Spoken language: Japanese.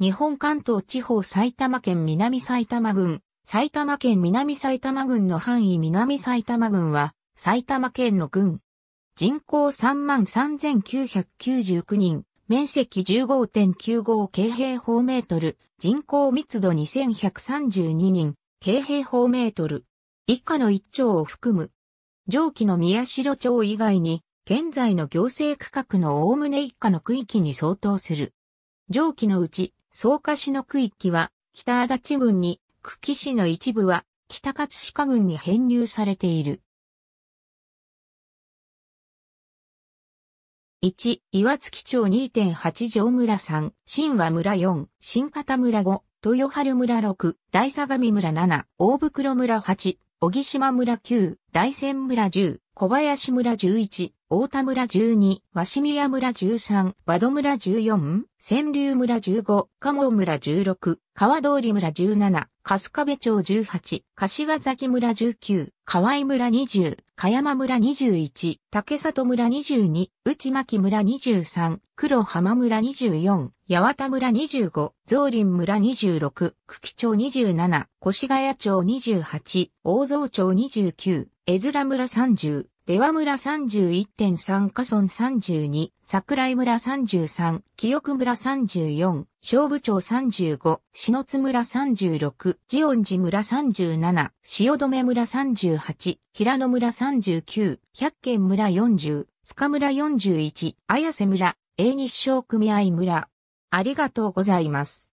日本関東地方埼玉県南埼玉郡、埼玉県南埼玉郡の範囲南埼玉郡は、埼玉県の郡。人口33,999人、面積15.95京平方メートル、人口密度2132人、京平方メートル。以下の一丁を含む。上記の宮代町以外に、現在の行政区画のおおむね一下の区域に相当する。上記のうち、草加市の区域は北足立郡に、久喜市の一部は北葛飾郡に編入されている。1、岩月町2.8条村3、新和村4、新方村5、豊春村6、大相模村7、大袋村8、小木島村9、大仙村10、小林村11、大田村12、鷲宮村13、和戸村14、千流村15、鴨村16、川通村17、春日部町18、柏崎村19、河合村20、香山村21、竹里村22、内巻村23、黒浜村24、八幡村25、造林村26、久喜町27、越谷町28、大蔵町29、絵面村30、出羽村31.3、加村32、桜井村33、清久村34、勝部町35、篠津村36、ジオン寺村37、汐留村38、平野村39、百軒村40、塚村41、綾瀬村、永日商組合村。ありがとうございます。